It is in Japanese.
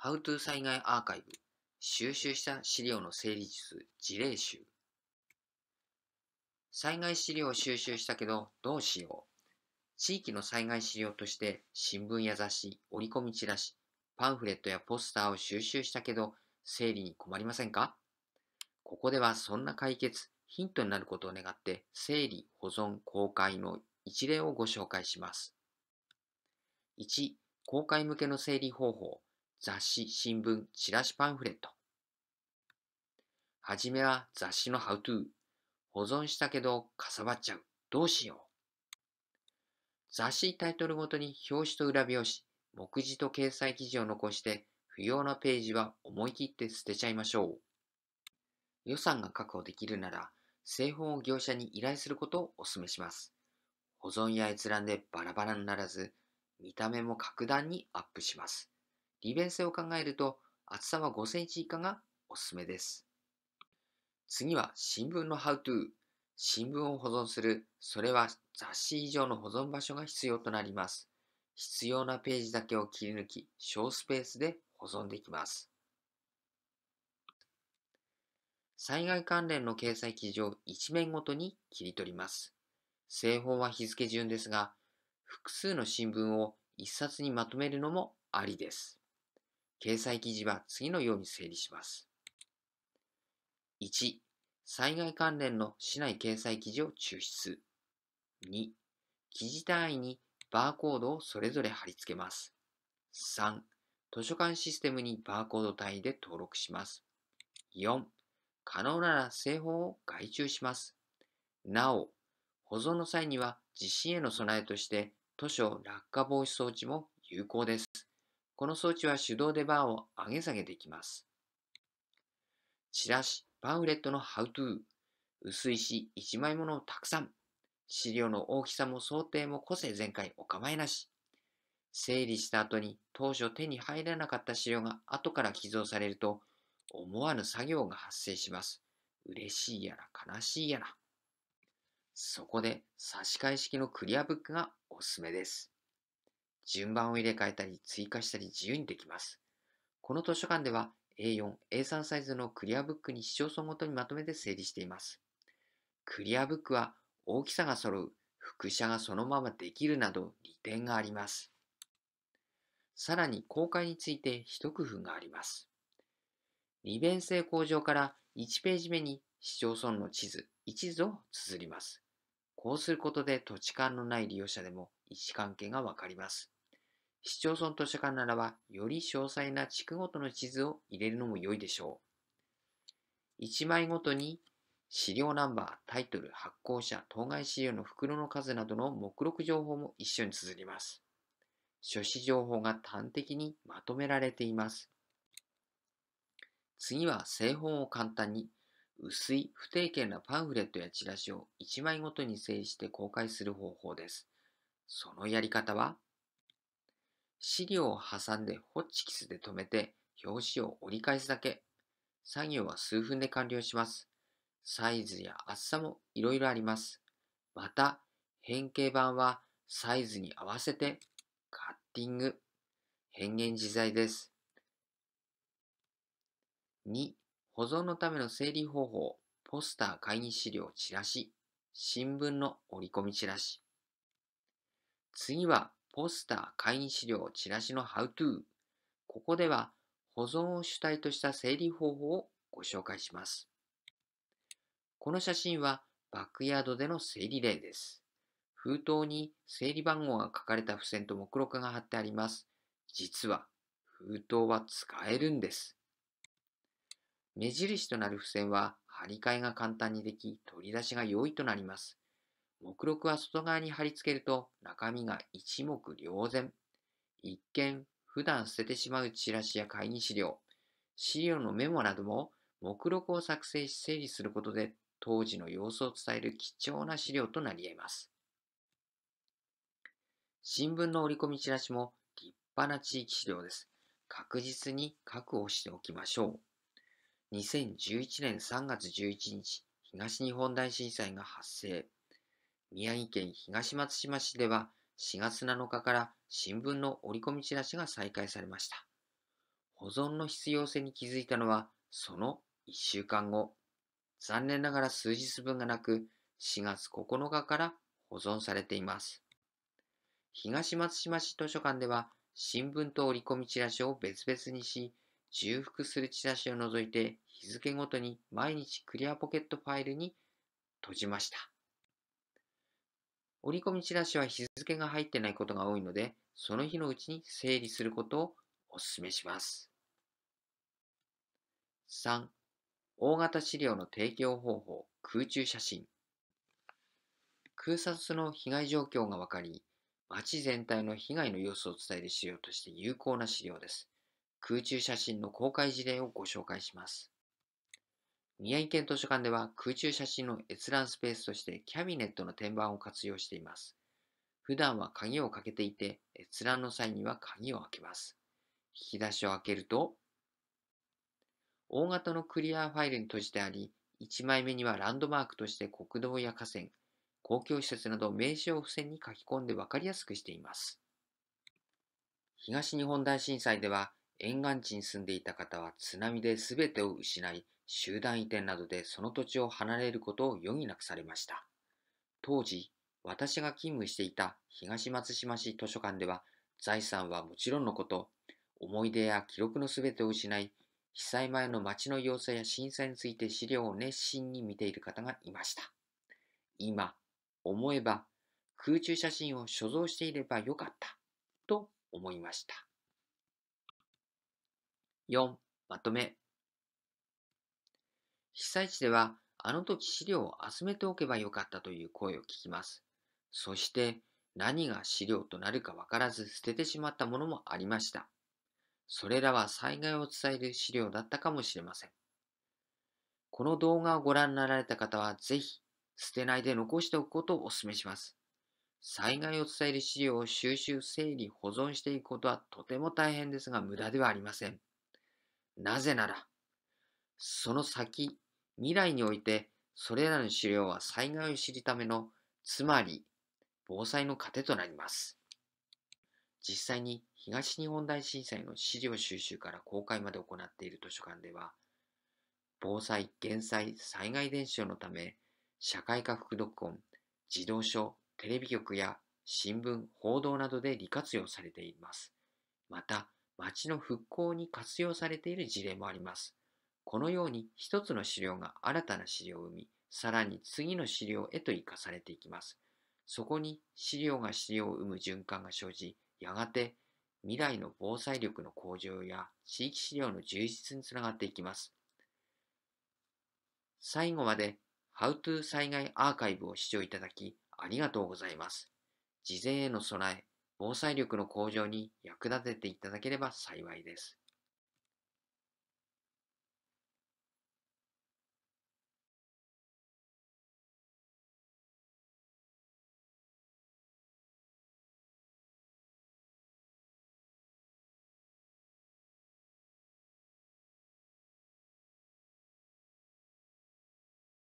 How to 災害アーカイブ収集した資料の整理術事例集災害資料を収集したけどどうしよう地域の災害資料として新聞や雑誌、折り込みチラシ、パンフレットやポスターを収集したけど整理に困りませんかここではそんな解決、ヒントになることを願って整理、保存、公開の一例をご紹介します。1、公開向けの整理方法。雑誌、新聞、チラシパンフレット。はじめは雑誌のハウトゥー。保存したけどかさばっちゃう。どうしよう。雑誌タイトルごとに表紙と裏表紙、目次と掲載記事を残して不要なページは思い切って捨てちゃいましょう。予算が確保できるなら製本を業者に依頼することをお勧めします。保存や閲覧でバラバラにならず、見た目も格段にアップします。利便性を考えると厚さは5センチ以下がおすすめです。次は新聞の How to。新聞を保存する。それは雑誌以上の保存場所が必要となります。必要なページだけを切り抜き、小スペースで保存できます。災害関連の掲載記事を一面ごとに切り取ります。製法は日付順ですが、複数の新聞を一冊にまとめるのもありです。掲載記事は次のように整理します。1、災害関連の市内掲載記事を抽出。2、記事単位にバーコードをそれぞれ貼り付けます。3、図書館システムにバーコード単位で登録します。4、可能なら製法を外注します。なお、保存の際には地震への備えとして図書落下防止装置も有効です。この装置は手動でバーを上げ下げできます。チラシ、パンフレットのハウトゥー。薄いし、1枚ものをたくさん。資料の大きさも想定も個性全開お構いなし。整理した後に当初手に入らなかった資料が後から寄贈されると思わぬ作業が発生します。嬉しいやら悲しいやら。そこで差し替え式のクリアブックがおすすめです。順番を入れ替えたり追加したり自由にできます。この図書館では A4、A3 サイズのクリアブックに市町村ごとにまとめて整理しています。クリアブックは大きさが揃う、複写がそのままできるなど利点があります。さらに公開について一工夫があります。利便性向上から1ページ目に市町村の地図、1図を綴ります。こうすることで土地勘のない利用者でも位置関係がわかります。市町村図書館ならば、より詳細な地区ごとの地図を入れるのも良いでしょう。1枚ごとに資料ナンバー、タイトル、発行者、当該資料の袋の数などの目録情報も一緒に綴ります。書誌情報が端的にまとめられています。次は製本を簡単に、薄い不定形なパンフレットやチラシを1枚ごとに整理して公開する方法です。そのやり方は、資料を挟んでホッチキスで留めて表紙を折り返すだけ。作業は数分で完了します。サイズや厚さもいろいろあります。また、変形版はサイズに合わせてカッティング、変幻自在です。2、保存のための整理方法、ポスター会議資料チラシ、新聞の折り込みチラシ。次はポスター、会員資料、チラシの How to。ここでは保存を主体とした整理方法をご紹介します。この写真はバックヤードでの整理例です。封筒に整理番号が書かれた付箋と目録が貼ってあります。実は封筒は使えるんです。目印となる付箋は張り替えが簡単にでき、取り出しが容易となります。目録は外側に貼り付けると中身が一目瞭然。一見、普段捨ててしまうチラシや会議資料、資料のメモなども目録を作成し整理することで当時の様子を伝える貴重な資料となり得ます。新聞の折り込みチラシも立派な地域資料です。確実に確保しておきましょう。2011年3月11日、東日本大震災が発生。宮城県東松島市では4月7日から新聞の折り込みチラシが再開されました。保存の必要性に気づいたのはその1週間後。残念ながら数日分がなく、4月9日から保存されています。東松島市図書館では新聞と折り込みチラシを別々にし、重複するチラシを除いて日付ごとに毎日クリアポケットファイルに閉じました。折り込みチラシは日付が入ってないことが多いので、その日のうちに整理することをお勧めします。3. 大型資料の提供方法、空中写真。空撮の被害状況が分かり、街全体の被害の様子を伝える資料として有効な資料です。空中写真の公開事例をご紹介します。宮城県図書館では空中写真の閲覧スペースとしてキャビネットの天板を活用しています。普段は鍵をかけていて、閲覧の際には鍵を開けます。引き出しを開けると、大型のクリアファイルに閉じてあり、1枚目にはランドマークとして国道や河川、公共施設など名称を付箋に書き込んで分かりやすくしています。東日本大震災では、沿岸地に住んでいた方は津波で全てを失い、集団移転などでその土地を離れることを余儀なくされました。当時、私が勤務していた東松島市図書館では、財産はもちろんのこと、思い出や記録のすべてを失い、被災前の町の様子や震災について資料を熱心に見ている方がいました。今、思えば、空中写真を所蔵していればよかった、と思いました。4. まとめ被災地ではあの時資料を集めておけばよかったという声を聞きます。そして何が資料となるかわからず捨ててしまったものもありました。それらは災害を伝える資料だったかもしれません。この動画をご覧になられた方はぜひ捨てないで残しておくことをお勧めします。災害を伝える資料を収集、整理、保存していくことはとても大変ですが無駄ではありません。なぜなら、その先未来においてそれらの資料は災害を知るための、つまり防災の糧となります。実際に東日本大震災の資料収集から公開まで行っている図書館では、防災・減災・災害伝承のため、社会科副読本、児童書、テレビ局や新聞、報道などで利活用されています。また、町の復興に活用されている事例もあります。このように一つの資料が新たな資料を生み、さらに次の資料へと生かされていきます。そこに資料が資料を生む循環が生じ、やがて未来の防災力の向上や地域資料の充実につながっていきます。最後まで How to 災害アーカイブを視聴いただきありがとうございます。事前への備え、防災力の向上に役立てていただければ幸いです。